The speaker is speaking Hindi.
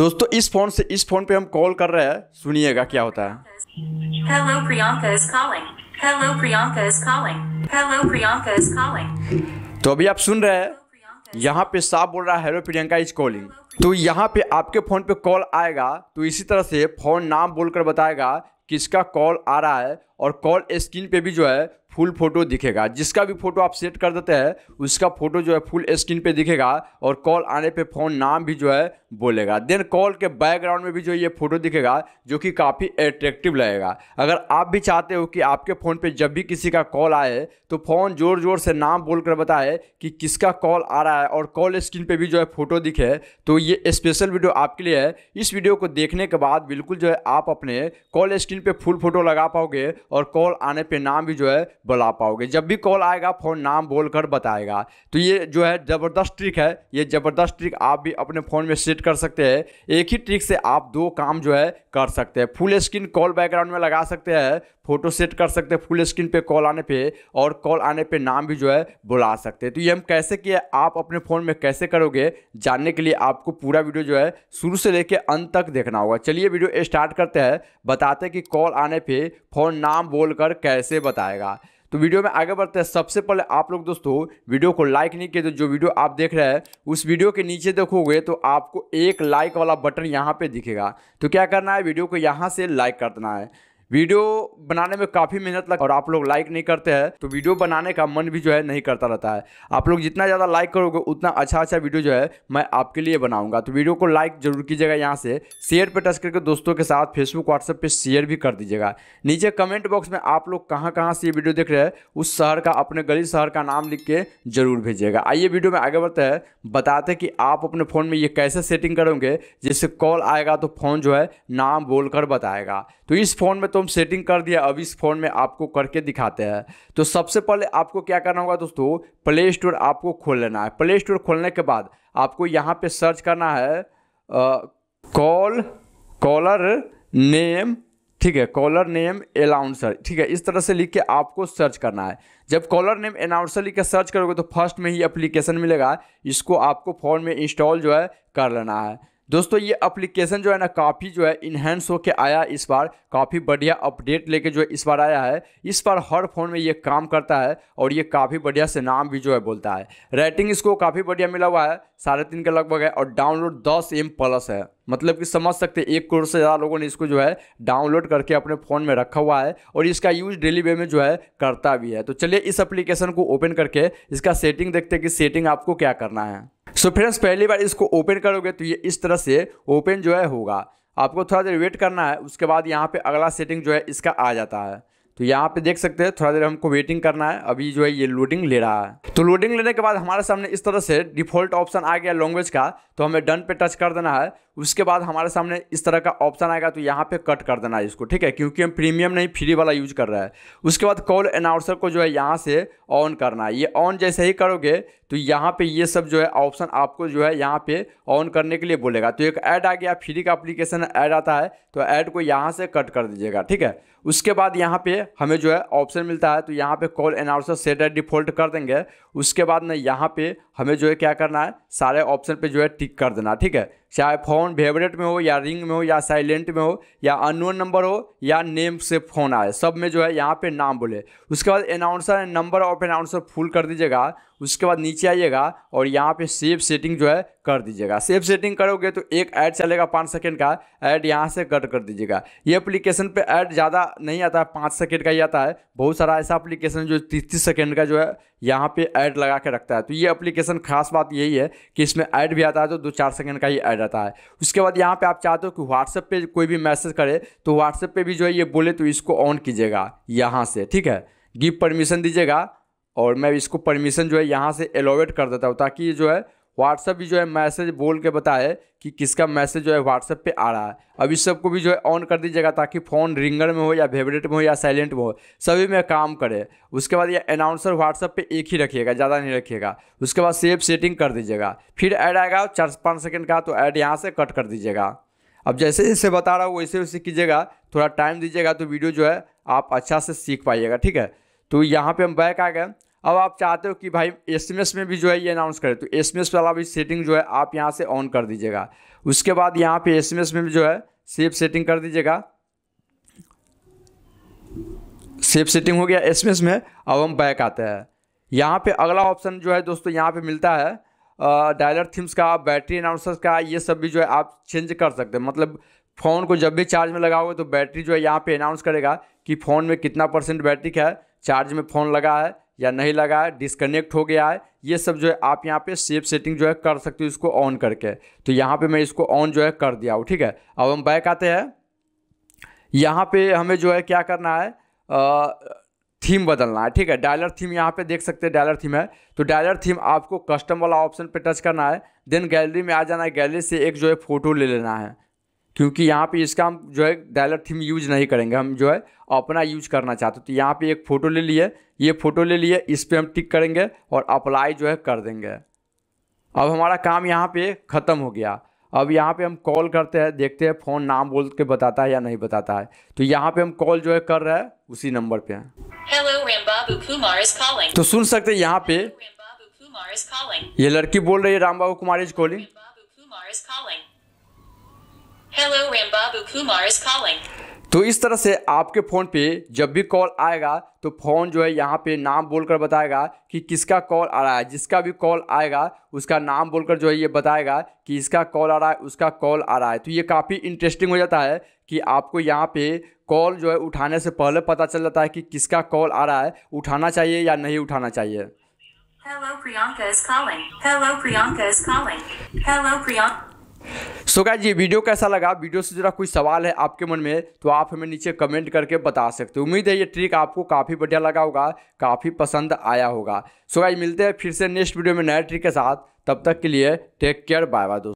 दोस्तों इस फोन से इस फोन पे हम कॉल कर रहे हैं सुनिएगा क्या होता है Hello Hello Hello तो अभी आप सुन रहे हैं यहाँ पे साफ बोल रहा है हेलो प्रियंका इज कॉलिंग तो यहाँ पे आपके फोन पे कॉल आएगा तो इसी तरह से फोन नाम बोलकर बताएगा किसका कॉल आ रहा है और कॉल स्क्रीन पे भी जो है फुल फोटो दिखेगा जिसका भी फोटो आप सेट कर देते हैं उसका फोटो जो है फुल स्क्रीन पे दिखेगा और कॉल आने पे फ़ोन नाम भी जो है बोलेगा देन कॉल के बैकग्राउंड में भी जो ये फोटो दिखेगा जो कि काफ़ी एट्रैक्टिव लगेगा अगर आप भी चाहते हो कि आपके फ़ोन पे जब भी किसी का कॉल आए तो फ़ोन ज़ोर ज़ोर से नाम बोल कर बताए कि किसका कॉल आ रहा है और कॉल स्क्रीन पर भी जो है फ़ोटो दिखे तो ये स्पेशल वीडियो आपके लिए है इस वीडियो को देखने के बाद बिल्कुल जो है आप अपने कॉल स्क्रीन पर फुल फोटो लगा पाओगे और कॉल आने पर नाम भी जो है बुला पाओगे जब भी कॉल आएगा फ़ोन नाम बोल कर बताएगा तो ये जो है ज़बरदस्त ट्रिक है ये ज़बरदस्त ट्रिक आप भी अपने फ़ोन में सेट कर सकते हैं एक ही ट्रिक से आप दो काम जो है कर सकते हैं फुल स्क्रीन कॉल बैकग्राउंड में लगा सकते हैं फोटो सेट कर सकते हैं फुल स्क्रीन पे कॉल आने पे और कॉल आने पे नाम भी जो है बुला सकते हैं तो ये हम कैसे किए आप अपने फ़ोन में कैसे करोगे जानने के लिए आपको पूरा वीडियो जो है शुरू से लेके अंत तक देखना होगा चलिए वीडियो स्टार्ट करते हैं बताते हैं कि कॉल आने पे फ़ोन नाम बोल कर कैसे बताएगा तो वीडियो में आगे बढ़ते हैं सबसे पहले आप लोग दोस्तों वीडियो को लाइक नहीं किए तो जो वीडियो आप देख रहे हैं उस वीडियो के नीचे देखोगे तो आपको एक लाइक वाला बटन यहाँ पे दिखेगा तो क्या करना है वीडियो को यहाँ से लाइक करना है वीडियो बनाने में काफ़ी मेहनत लग और आप लोग लाइक नहीं करते हैं तो वीडियो बनाने का मन भी जो है नहीं करता रहता है आप लोग जितना ज़्यादा लाइक करोगे उतना अच्छा अच्छा वीडियो जो है मैं आपके लिए बनाऊंगा तो वीडियो को लाइक जरूर कीजिएगा यहाँ से शेयर पर टच करके दोस्तों के साथ फेसबुक व्हाट्सएप पर शेयर भी कर दीजिएगा नीचे कमेंट बॉक्स में आप लोग कहाँ कहाँ से ये वीडियो देख रहे हैं उस शहर का अपने गली शहर का नाम लिख के जरूर भेजिएगा आइए वीडियो में आगे बढ़ते हैं बताते कि आप अपने फ़ोन में ये कैसे सेटिंग करोगे जिससे कॉल आएगा तो फ़ोन जो है नाम बोलकर बताएगा तो इस फ़ोन में तो दोस्तों हम सेटिंग कर दिया अब इस फ़ोन में आपको करके दिखाते हैं तो सबसे पहले आपको क्या करना होगा दोस्तों प्ले स्टोर आपको खोल लेना है प्ले स्टोर खोलने के बाद आपको यहाँ पे सर्च करना है कॉल कॉलर नेम ठीक है कॉलर नेम अनाउंसर ठीक है इस तरह से लिख के आपको सर्च करना है जब कॉलर नेम अनाउंसर लिख के सर्च करोगे तो फर्स्ट में ही एप्लीकेशन मिलेगा इसको आपको फ़ोन में इंस्टॉल जो है कर लेना है दोस्तों ये एप्लीकेशन जो है ना काफ़ी जो है इन्हेंस होकर आया इस बार काफ़ी बढ़िया अपडेट लेके जो है इस बार आया है इस बार हर फ़ोन में ये काम करता है और ये काफ़ी बढ़िया से नाम भी जो है बोलता है रेटिंग इसको काफ़ी बढ़िया मिला हुआ है साढ़े तीन के लगभग है और डाउनलोड दस एम प्लस है मतलब कि समझ सकते एक करोड़ से ज़्यादा लोगों ने इसको जो है डाउनलोड करके अपने फ़ोन में रखा हुआ है और इसका यूज़ डेली वे में जो है करता भी है तो चलिए इस एप्लीकेशन को ओपन करके इसका सेटिंग देखते हैं कि सेटिंग आपको क्या करना है सो so फ्रेंड्स पहली बार इसको ओपन करोगे तो ये इस तरह से ओपन जो है होगा आपको थोड़ा देर वेट करना है उसके बाद यहाँ पे अगला सेटिंग जो है इसका आ जाता है तो यहाँ पे देख सकते हैं थोड़ा देर हमको वेटिंग करना है अभी जो है ये लोडिंग ले रहा है तो लोडिंग लेने के बाद हमारे सामने इस तरह से डिफॉल्ट ऑप्शन आ गया लैंग्वेज का तो हमें डन पे टच कर देना है उसके बाद हमारे सामने इस तरह का ऑप्शन आएगा तो यहाँ पे कट कर देना है इसको ठीक है क्योंकि हम प्रीमियम नहीं फ्री वाला यूज कर रहा है उसके बाद कॉल अनाउंसर को जो है यहाँ से ऑन करना है ये ऑन जैसे ही करोगे तो यहाँ पे ये सब जो है ऑप्शन आपको जो है यहाँ पे ऑन करने के लिए बोलेगा तो एक ऐड आ गया फ्री का अप्लीकेशन ऐड आता है तो ऐड को यहाँ से कट कर दीजिएगा ठीक है उसके बाद यहाँ पे हमें जो है ऑप्शन मिलता है तो यहाँ पे कॉल अनाउंसर सेट डिफॉल्ट कर देंगे उसके बाद ना यहाँ पे हमें जो है क्या करना है सारे ऑप्शन पे जो है टिक कर देना ठीक है चाहे फ़ोन फेवरेट में हो या रिंग में हो या साइलेंट में हो या अनोन नंबर हो या नेम से फ़ोन आए सब में जो है यहाँ पे नाम बोले उसके बाद announcer number of announcer full कर दीजिएगा उसके बाद नीचे आइएगा और यहाँ पे सेव सेटिंग जो है कर दीजिएगा सेव सेटिंग करोगे तो एक ऐड चलेगा पाँच सेकेंड का ऐड यहाँ से कट कर दीजिएगा ये एप्लीकेशन पे ऐड ज़्यादा नहीं आता है पाँच सेकेंड का ही आता है बहुत सारा ऐसा एप्लीकेशन जो तीस तीस सेकेंड का जो है यहाँ पे ऐड लगा के रखता है तो ये एप्लीकेशन खास बात यही है कि इसमें ऐड भी आता है तो दो चार सेकेंड का ही ऐड आता है उसके बाद यहाँ पर आप चाहते हो कि व्हाट्सएप पर कोई भी मैसेज करे तो व्हाट्सएप पर भी जो है ये बोले तो इसको ऑन कीजिएगा यहाँ से ठीक है गिव परमिशन दीजिएगा और मैं इसको परमिशन जो है यहाँ से एलोवेट कर देता हूँ ताकि जो है व्हाट्सअप भी जो है मैसेज बोल के बताए कि किसका मैसेज जो है व्हाट्सअप पे आ रहा है अब इस सबको भी जो है ऑन कर दीजिएगा ताकि फ़ोन रिंगर में हो या वेबरेट में हो या साइलेंट में हो सभी में काम करे उसके बाद ये अनाउंसर व्हाट्सअप पे एक ही रखिएगा ज़्यादा नहीं रखिएगा उसके बाद सेव सेटिंग कर दीजिएगा फिर ऐड आएगा चार पाँच सेकेंड का तो ऐड यहाँ से कट कर दीजिएगा अब जैसे जैसे बता रहा हूँ वैसे वैसे कीजिएगा थोड़ा टाइम दीजिएगा तो वीडियो जो है आप अच्छा से सीख पाइएगा ठीक है तो यहाँ पे हम बैक आ गए अब आप चाहते हो कि भाई एस में भी जो है ये अनाउंस करें तो एस एम वाला भी सेटिंग जो है आप यहाँ से ऑन कर दीजिएगा उसके बाद यहाँ पे एस में भी जो है सेफ सेटिंग कर दीजिएगा सेफ सेटिंग हो गया एस में अब हम बैक आते हैं यहाँ पे अगला ऑप्शन जो है दोस्तों यहाँ पे मिलता है डायलर थीम्स का बैटरी अनाउंसर्स का ये सब भी जो है आप चेंज कर सकते हैं मतलब फ़ोन को जब भी चार्ज में लगाओगे तो बैटरी जो है यहाँ पे अनाउंस करेगा कि फ़ोन में कितना परसेंट बैटरी का है चार्ज में फ़ोन लगा है या नहीं लगा है डिसकनेक्ट हो गया है ये सब जो है आप यहाँ पे सेफ सेटिंग जो है कर सकते हो इसको ऑन करके तो यहाँ पे मैं इसको ऑन जो है कर दिया हूँ ठीक है अब हम बैक आते हैं यहाँ पे हमें जो है क्या करना है आ, थीम बदलना है ठीक है डायलर थीम यहाँ पे देख सकते हैं डायलर थीम है तो डायलर थीम आपको कस्टम वाला ऑप्शन पर टच करना है देन गैलरी में आ जाना है गैलरी से एक जो है फ़ोटो ले लेना है क्योंकि यहाँ पे इसका हम जो है डायलर थीम यूज नहीं करेंगे हम जो है अपना यूज करना चाहते तो यहाँ पे एक फ़ोटो ले लिए ये फ़ोटो ले लिए इस पर हम टिक करेंगे और अप्लाई जो है कर देंगे अब हमारा काम यहाँ पे ख़त्म हो गया अब यहाँ पे हम कॉल करते हैं देखते हैं फ़ोन नाम बोल के बताता है या नहीं बताता है तो यहाँ पे हम कॉल जो है कर रहे हैं उसी नंबर पे Hello, तो सुन सकते हैं यहाँ पे ये लड़की बोल रही है बाबू कुमार इज कॉलिंग तो इस तरह से आपके फ़ोन पे जब भी कॉल आएगा तो फ़ोन जो है यहाँ पे नाम बोलकर बताएगा कि किसका कॉल आ रहा है जिसका भी कॉल आएगा उसका नाम बोलकर जो है ये बताएगा कि इसका कॉल आ रहा है उसका कॉल आ रहा है तो ये काफ़ी इंटरेस्टिंग हो जाता है कि आपको यहाँ पे कॉल जो है उठाने से पहले पता चल जाता है कि किसका कॉल आ रहा है उठाना चाहिए या नहीं उठाना चाहिए Hello, Priyanka is calling. Hello, Priyanka is calling. Hello, Priyanka. So so ये वीडियो कैसा लगा वीडियो से जरा कोई सवाल है आपके मन में तो आप हमें नीचे कमेंट करके बता सकते हो उम्मीद है ये ट्रिक आपको काफ़ी बढ़िया लगा होगा काफ़ी पसंद आया होगा सो so मिलते हैं फिर से नेक्स्ट वीडियो में नए ट्रिक के साथ तब तक के लिए टेक केयर बाय बाय दोस्तों